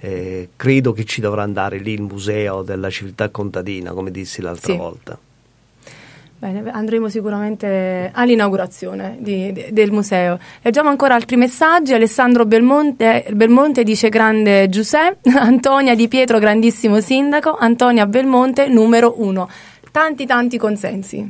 Eh, credo che ci dovrà andare lì il museo della civiltà contadina, come dissi l'altra sì. volta. Bene, andremo sicuramente all'inaugurazione di, de, del museo. Leggiamo ancora altri messaggi. Alessandro Belmonte, Belmonte, dice grande Giuseppe, Antonia Di Pietro grandissimo sindaco, Antonia Belmonte numero uno. Tanti tanti consensi.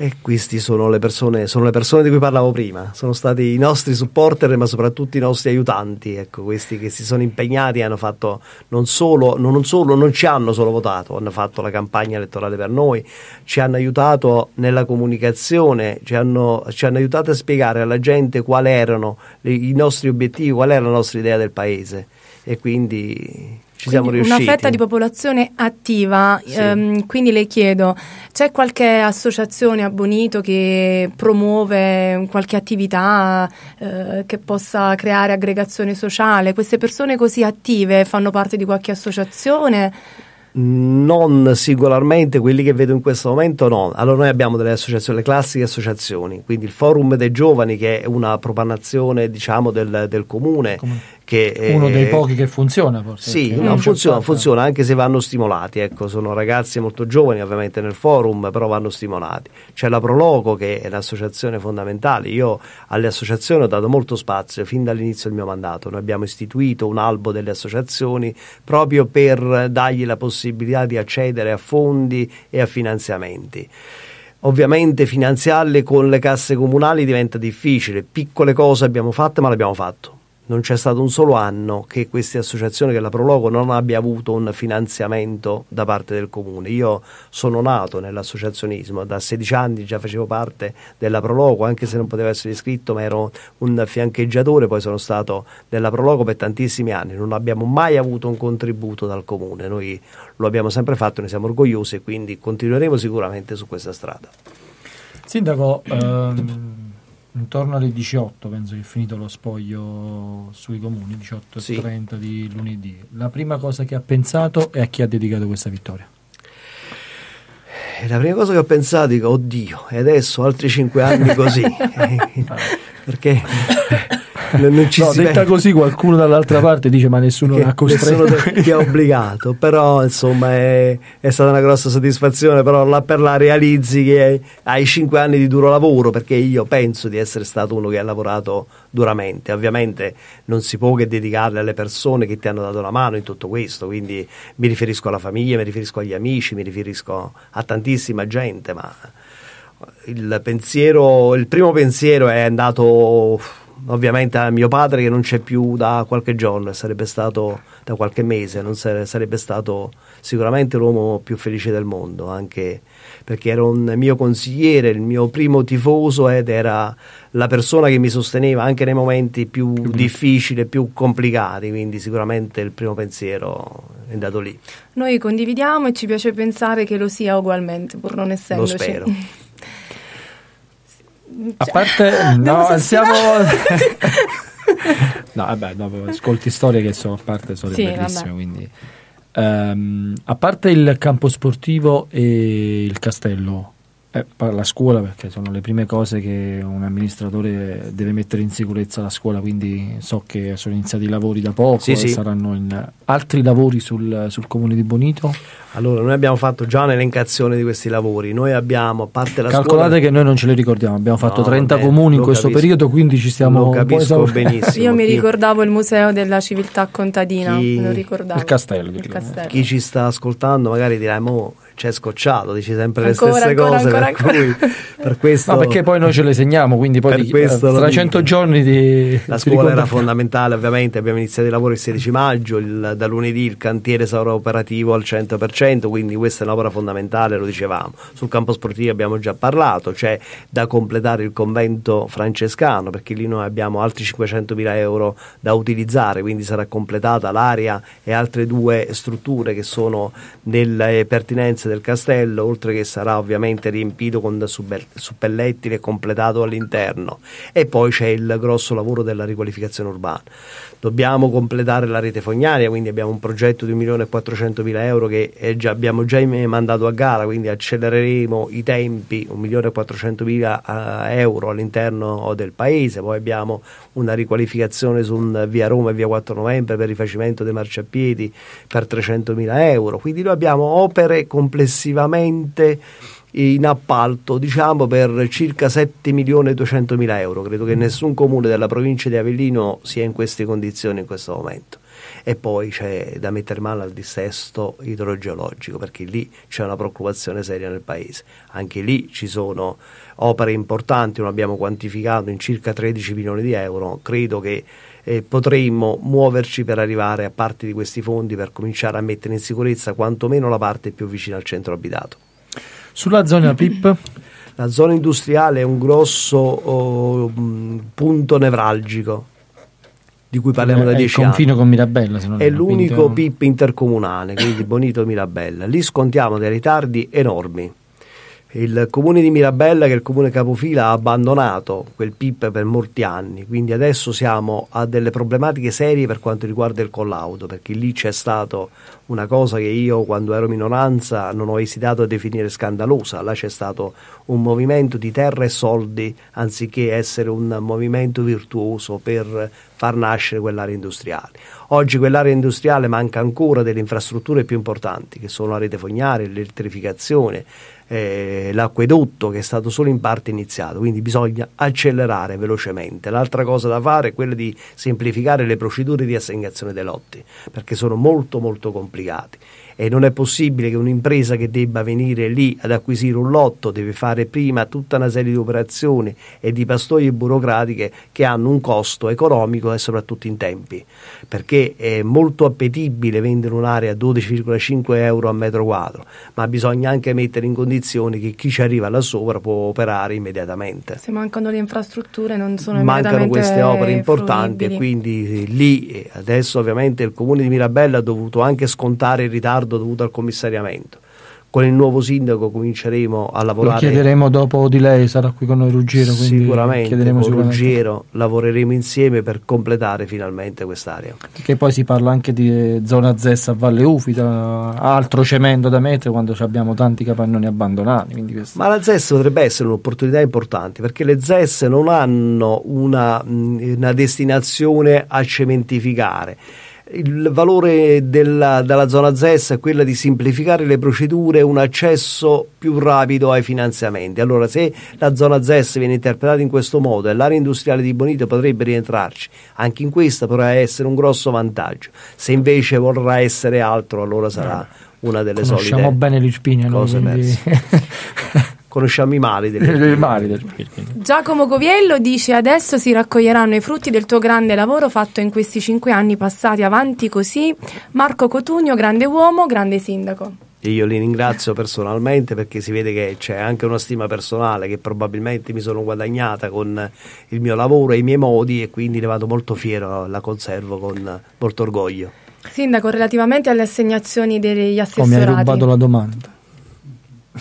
E queste sono le, persone, sono le persone di cui parlavo prima, sono stati i nostri supporter ma soprattutto i nostri aiutanti, ecco, questi che si sono impegnati hanno fatto non solo, non solo, non ci hanno solo votato, hanno fatto la campagna elettorale per noi, ci hanno aiutato nella comunicazione, ci hanno, ci hanno aiutato a spiegare alla gente quali erano i nostri obiettivi, qual era la nostra idea del paese e quindi ci siamo riusciti. Una fetta di popolazione attiva, sì. ehm, quindi le chiedo, c'è qualche associazione a Bonito che promuove qualche attività eh, che possa creare aggregazione sociale? Queste persone così attive fanno parte di qualche associazione? non singolarmente, quelli che vedo in questo momento no. Allora noi abbiamo delle associazioni, le classiche associazioni, quindi il forum dei giovani che è una propanazione diciamo del, del comune, comune. Che, Uno eh, dei pochi che funziona forse. Sì, no, funziona, funziona, anche se vanno stimolati. Ecco, sono ragazzi molto giovani ovviamente nel forum, però vanno stimolati. C'è la Proloco che è l'associazione fondamentale. Io alle associazioni ho dato molto spazio fin dall'inizio del mio mandato. Noi abbiamo istituito un albo delle associazioni proprio per dargli la possibilità di accedere a fondi e a finanziamenti ovviamente finanziarle con le casse comunali diventa difficile. Piccole cose abbiamo fatte, ma le abbiamo fatte non c'è stato un solo anno che queste associazioni che la Prologo non abbia avuto un finanziamento da parte del comune. Io sono nato nell'associazionismo, da 16 anni già facevo parte della Prologo, anche se non potevo essere iscritto, ma ero un fiancheggiatore, poi sono stato della Prologo per tantissimi anni, non abbiamo mai avuto un contributo dal comune, noi lo abbiamo sempre fatto, ne siamo orgogliosi e quindi continueremo sicuramente su questa strada. Sindaco, ehm intorno alle 18 penso che è finito lo spoglio sui comuni 18.30 sì. di lunedì la prima cosa che ha pensato è a chi ha dedicato questa vittoria eh, la prima cosa che ho pensato dico oddio e adesso altri 5 anni così eh, perché eh, non ci no, si detta così qualcuno dall'altra parte dice ma nessuno che, l'ha costretto nessuno ti ha obbligato però insomma è, è, stata una grossa soddisfazione però là per là realizzi che hai 5 anni di duro lavoro perché io penso di essere stato uno che ha lavorato duramente ovviamente non si può che dedicarle alle persone che ti hanno dato la mano in tutto questo quindi mi riferisco alla famiglia mi riferisco agli amici mi riferisco a tantissima gente ma il pensiero il primo pensiero è andato ovviamente a mio padre che non c'è più da qualche giorno, sarebbe stato da qualche mese, non sarebbe stato sicuramente l'uomo più felice del mondo, anche perché era un mio consigliere, il mio primo tifoso ed era la persona che mi sosteneva anche nei momenti più difficili, più complicati, quindi sicuramente il primo pensiero è andato lì. Noi condividiamo e ci piace pensare che lo sia ugualmente, pur non essendoci. Lo spero. A cioè, parte, no, siamo... no, vabbè, no, ascolti storie che sono a parte, sono sì, bellissime, vabbè. quindi... Um, a parte il campo sportivo e il castello, eh, la scuola perché sono le prime cose che un amministratore deve mettere in sicurezza la scuola, quindi so che sono iniziati i lavori da poco, sì, sì. saranno in altri lavori sul, sul comune di Bonito. Allora, noi abbiamo fatto già un'elencazione di questi lavori. Noi abbiamo, a parte la Calcolate scuola, che noi non ce li ricordiamo, abbiamo fatto no, 30 vabbè, comuni in questo capisco, periodo, quindi ci stiamo lo capisco benissimo. Io mi ricordavo il museo della civiltà contadina, chi, lo ricordavo. Il castello. Il castello. Chi ci sta ascoltando magari dirà "Mo, cioè scocciato, dici sempre ancora, le stesse ancora, cose. Ancora, per, cui, per questo, no, perché poi noi ce le segniamo, quindi poi di, eh, tra 100 giorni di, La scuola era fondamentale, ovviamente. Abbiamo iniziato i lavori il 16 maggio, il, da lunedì il cantiere sarà operativo al 100%, quindi questa è un'opera fondamentale, lo dicevamo. Sul campo sportivo abbiamo già parlato, c'è cioè da completare il convento francescano, perché lì noi abbiamo altri 500.000 euro da utilizzare, quindi sarà completata l'area e altre due strutture che sono nelle pertinenze interesse del castello, oltre che sarà ovviamente riempito con suppellettili e completato all'interno. E poi c'è il grosso lavoro della riqualificazione urbana. Dobbiamo completare la rete fognaria, quindi abbiamo un progetto di 1.400.000 euro che eh, già, abbiamo già mandato a gara, quindi accelereremo i tempi, 1.400.000 eh, euro all'interno del paese. Poi abbiamo una riqualificazione su via Roma e via 4 novembre per rifacimento dei marciapiedi per 300.000 euro. Quindi noi abbiamo opere complete complessivamente in appalto diciamo per circa 7 milioni e 200 mila euro credo che nessun comune della provincia di Avellino sia in queste condizioni in questo momento e poi c'è da mettere mano al dissesto idrogeologico perché lì c'è una preoccupazione seria nel paese anche lì ci sono opere importanti non abbiamo quantificato in circa 13 milioni di euro credo che eh, potremmo muoverci per arrivare a parte di questi fondi per cominciare a mettere in sicurezza quantomeno la parte più vicina al centro abitato. Sulla zona PIP? La zona industriale è un grosso oh, mm, punto nevralgico di cui parliamo da dieci anni. È l'unico quindi... PIP intercomunale, quindi Bonito Mirabella. Lì scontiamo dei ritardi enormi il comune di Mirabella, che è il comune capofila, ha abbandonato quel PIP per molti anni, quindi adesso siamo a delle problematiche serie per quanto riguarda il collaudo, perché lì c'è stato una cosa che io quando ero minoranza non ho esitato a definire scandalosa, là c'è stato un movimento di terra e soldi anziché essere un movimento virtuoso per far nascere quell'area industriale. Oggi quell'area industriale manca ancora delle infrastrutture più importanti che sono la rete fognaria, l'elettrificazione, eh, l'acquedotto che è stato solo in parte iniziato, quindi bisogna accelerare velocemente. L'altra cosa da fare è quella di semplificare le procedure di assegnazione dei lotti perché sono molto molto complesse. obrigado. e non è possibile che un'impresa che debba venire lì ad acquisire un lotto deve fare prima tutta una serie di operazioni e di pastoie burocratiche che hanno un costo economico e soprattutto in tempi, perché è molto appetibile vendere un'area a 12,5 euro a metro quadro, ma bisogna anche mettere in condizioni che chi ci arriva là sopra può operare immediatamente. Se mancano le infrastrutture non sono Mancano queste opere importanti fruibili. e quindi lì adesso ovviamente il comune di Mirabella ha dovuto anche scontare il ritardo dovuto al commissariamento. Con il nuovo sindaco cominceremo a lavorare. Lo chiederemo dopo di lei, sarà qui con noi Ruggero. Sicuramente, con sicuramente. Ruggero lavoreremo insieme per completare finalmente quest'area. Perché poi si parla anche di eh, zona Zessa a Valle Ufita, altro cemento da mettere quando abbiamo tanti capannoni abbandonati. Questo... Ma la Zessa potrebbe essere un'opportunità importante perché le Zesse non hanno una, mm, una destinazione a cementificare il valore della, della zona ZES è quello di semplificare le procedure, un accesso più rapido ai finanziamenti. Allora, se la zona ZES viene interpretata in questo modo e l'area industriale di Bonito potrebbe rientrarci, anche in questa potrà essere un grosso vantaggio. Se invece vorrà essere altro, allora sarà eh, una delle Conosciamo solite. Conosciamo bene l'Ispigna, cose quindi... conosciamo i mali del, mali del Giacomo Coviello dice adesso si raccoglieranno i frutti del tuo grande lavoro fatto in questi cinque anni passati avanti così. Marco Cotugno, grande uomo, grande sindaco. Io li ringrazio personalmente perché si vede che c'è anche una stima personale che probabilmente mi sono guadagnata con il mio lavoro e i miei modi e quindi ne vado molto fiero, la conservo con molto orgoglio. Sindaco, relativamente alle assegnazioni degli assessorati. Oh, mi hai rubato la domanda.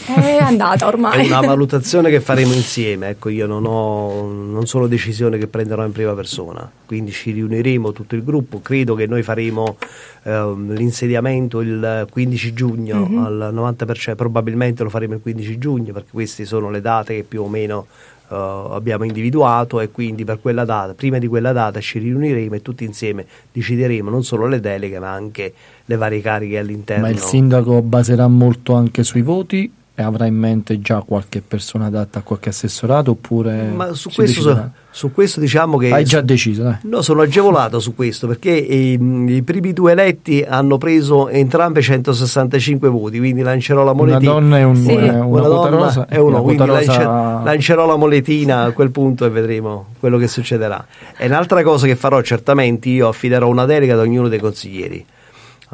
È andata ormai. È una valutazione che faremo insieme, ecco, io non, ho, non sono decisione che prenderò in prima persona, quindi ci riuniremo tutto il gruppo, credo che noi faremo ehm, l'insediamento il 15 giugno, mm-hmm. al 90% probabilmente lo faremo il 15 giugno, perché queste sono le date che più o meno Uh, abbiamo individuato e quindi per quella data, prima di quella data ci riuniremo e tutti insieme decideremo non solo le deleghe ma anche le varie cariche all'interno. Ma il sindaco baserà molto anche sui voti avrà in mente già qualche persona adatta a qualche assessorato oppure Ma su, questo, su, su questo, diciamo che hai già deciso dai. no sono agevolato su questo perché i, ehm, i, primi due eletti hanno preso entrambe 165 voti quindi lancerò la moletina una donna è un, sì. eh, una, una donna rosa e uno quindi rosa... lancerò la moletina a quel punto e vedremo quello che succederà e un'altra cosa che farò certamente io affiderò una delega ad ognuno dei consiglieri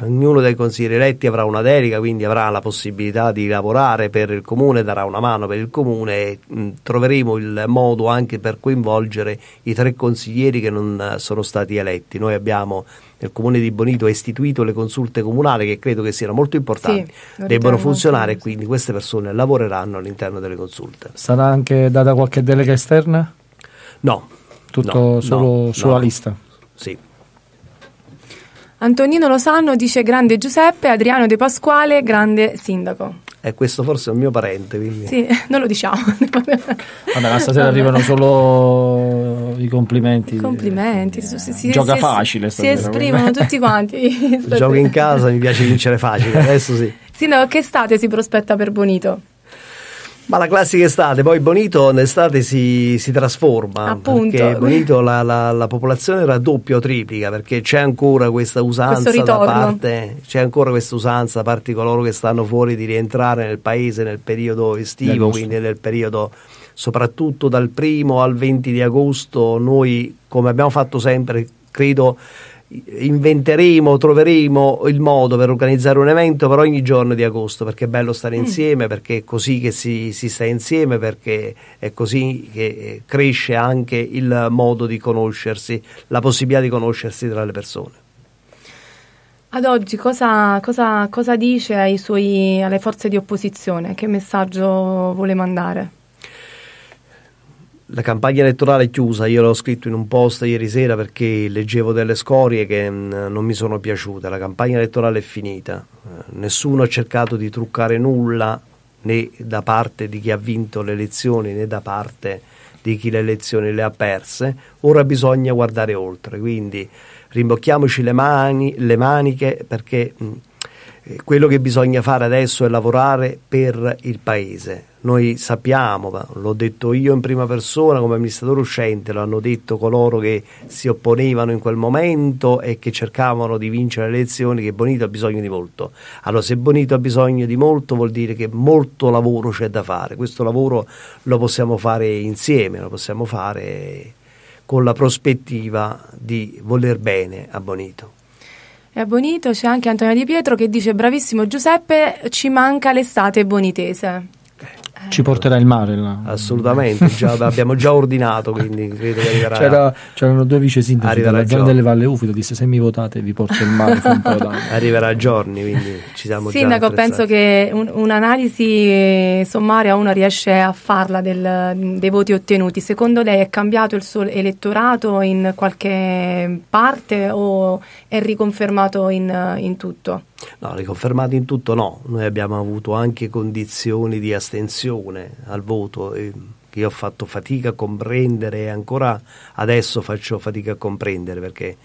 Ognuno dei consiglieri eletti avrà una delega, quindi avrà la possibilità di lavorare per il comune, darà una mano per il comune e mh, troveremo il modo anche per coinvolgere i tre consiglieri che non eh, sono stati eletti. Noi abbiamo nel comune di Bonito istituito le consulte comunali che credo che siano molto importanti, sì, debbano funzionare e quindi queste persone lavoreranno all'interno delle consulte. Sarà anche data qualche delega esterna? No. Tutto no, solo no, sulla no. lista? Sì. Antonino Losanno dice grande Giuseppe, Adriano De Pasquale, grande sindaco. E eh, questo forse è un mio parente. Quindi. Sì, non lo diciamo. Vabbè, ma stasera arrivano solo i complimenti. I complimenti. Eh. Si, si, Gioca si, facile. Si esprimono tutti quanti. Gioco in casa, mi piace vincere facile, adesso sì. sì, no, che estate si prospetta per Bonito? Ma la classica estate, poi Bonito in estate si, si trasforma, Appunto. perché Bonito la, la, la, popolazione raddoppia o triplica, perché c'è ancora questa usanza da parte, c'è ancora questa usanza da parte di coloro che stanno fuori di rientrare nel paese nel periodo estivo, quindi nel periodo soprattutto dal primo al 20 di agosto, noi come abbiamo fatto sempre, credo inventeremo, troveremo il modo per organizzare un evento per ogni giorno di agosto, perché è bello stare mm. insieme, perché è così che si, si sta insieme, perché è così che cresce anche il modo di conoscersi, la possibilità di conoscersi tra le persone. Ad oggi cosa, cosa, cosa dice suoi, alle forze di opposizione? Che messaggio vuole mandare? la campagna elettorale è chiusa, io l'ho scritto in un post ieri sera perché leggevo delle scorie che mh, mm, non mi sono piaciute, la campagna elettorale è finita, eh, nessuno ha cercato di truccare nulla né da parte di chi ha vinto le elezioni né da parte di chi le elezioni le ha perse, ora bisogna guardare oltre, quindi rimbocchiamoci le, mani, le maniche perché mh, mm, eh, quello che bisogna fare adesso è lavorare per il Paese, noi sappiamo, l'ho detto io in prima persona come amministratore uscente, lo hanno detto coloro che si opponevano in quel momento e che cercavano di vincere le elezioni, che Bonito ha bisogno di molto. Allora se Bonito ha bisogno di molto vuol dire che molto lavoro c'è da fare, questo lavoro lo possiamo fare insieme, lo possiamo fare con la prospettiva di voler bene a Bonito. E a Bonito c'è anche Antonio Di Pietro che dice bravissimo Giuseppe, ci manca l'estate bonitese. Okay. Ci porterà il mare là. Assolutamente, già, abbiamo già ordinato, quindi credo che arriverà. C'era, c'erano due vice sindaci della zona delle Valle Ufido, disse se mi votate vi porto il mare. arriverà a giorni, quindi ci siamo Sindaco, già penso che un, un'analisi eh, sommaria uno riesce a farla del, dei voti ottenuti. Secondo lei è cambiato il suo elettorato in qualche parte o è riconfermato in, eh, in tutto? No, riconfermato in tutto no. Noi abbiamo avuto anche condizioni di astensione attenzione al voto eh, che io ho fatto fatica a comprendere e ancora adesso faccio fatica a comprendere perché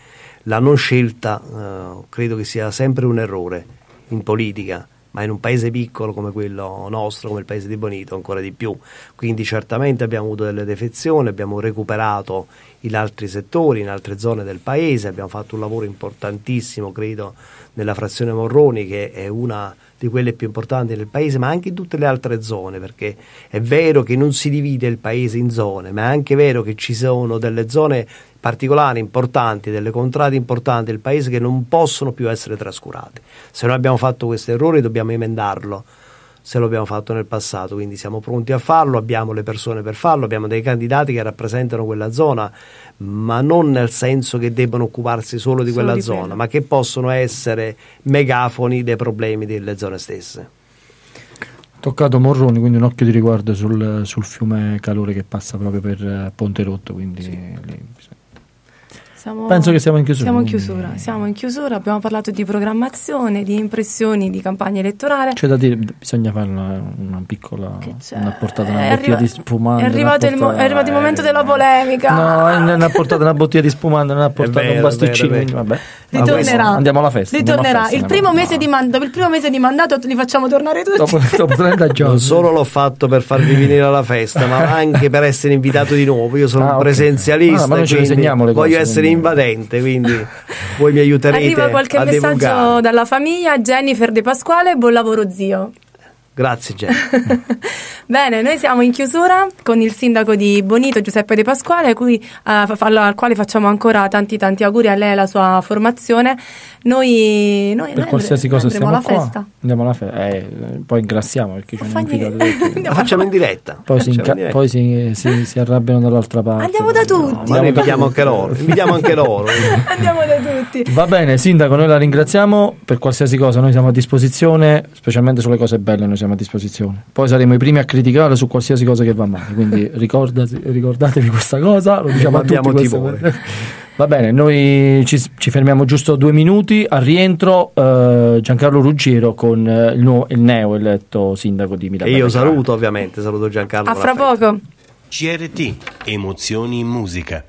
la non scelta eh, credo che sia sempre un errore in politica ma in un paese piccolo come quello nostro, come il paese di Bonito, ancora di più. Quindi certamente abbiamo avuto delle defezioni, abbiamo recuperato in altri settori, in altre zone del paese, abbiamo fatto un lavoro importantissimo, credo, nella frazione Morroni, che è una di quelle più importanti del paese, ma anche in tutte le altre zone, perché è vero che non si divide il paese in zone, ma è anche vero che ci sono delle zone particolari, importanti, delle contrade importanti del paese che non possono più essere trascurate. Se noi abbiamo fatto questo errore dobbiamo emendarlo se lo abbiamo fatto nel passato, quindi siamo pronti a farlo, abbiamo le persone per farlo, abbiamo dei candidati che rappresentano quella zona, ma non nel senso che debbano occuparsi solo di solo quella di zona, quello. ma che possono essere megafoni dei problemi delle zone stesse. Toccato Morroni, quindi un occhio di riguardo sul, sul fiume calore che passa proprio per eh, Ponte Rotto, quindi sì. lì, siamo, Penso che siamo in chiusura. Siamo in chiusura, siamo in chiusura, abbiamo parlato di programmazione, di impressioni, di campagna elettorale. C'è da dire, bisogna fare una, una piccola una portata, una eh, è bottiglia arriva, di spumante. È arrivato, il, mo- è arrivato il momento della eh, polemica. No, non ha portato una bottiglia di spumante, non ha portato vero, un bastoncino. Vero, vero. Vabbè. Ritornerà. Ah, andiamo alla festa. Ritornerà. Festa, il, primo no. di man- dopo il primo mese di mandato li facciamo tornare tutti. Dopo, dopo 30 giorni. Non solo l'ho fatto per farvi venire alla festa, ma anche per essere invitato di nuovo. Io sono ah, un okay. presenzialista. Ah, ma noi ci insegniamo le cose. Voglio essere invadente, quindi voi mi aiuterete. Arriva qualche messaggio divulgare. dalla famiglia, Jennifer De Pasquale, buon lavoro zio. Grazie Jennifer. Bene, noi siamo in chiusura con il sindaco di Bonito, Giuseppe De Pasquale, cui, eh, al quale facciamo ancora tanti tanti auguri a lei e alla sua formazione. Noi, noi per noi qualsiasi cosa stiamo alla qua, festa. Andiamo alla festa. Eh, poi ingrassiamo perché ci hanno invitato tutti. facciamo in diretta. Poi, si, inca- diretta. poi si, si, si, arrabbiano dall'altra parte. Andiamo da tutti. No, andiamo invitiamo anche loro. Invitiamo anche loro. andiamo da tutti. Va bene, sindaco, noi la ringraziamo per qualsiasi cosa. Noi siamo a disposizione, specialmente sulle cose belle noi siamo a disposizione. Poi saremo i primi a criticare criticare su qualsiasi cosa che va male. Quindi ricordatevi questa cosa, lo diciamo a tutti. Timore. Va bene, noi ci, ci, fermiamo giusto due minuti. Al rientro eh, Giancarlo Ruggero con eh, il, nuovo, il, neo eletto sindaco di Milano. E io saluto ovviamente, saluto Giancarlo. A fra poco. CRT, emozioni in musica.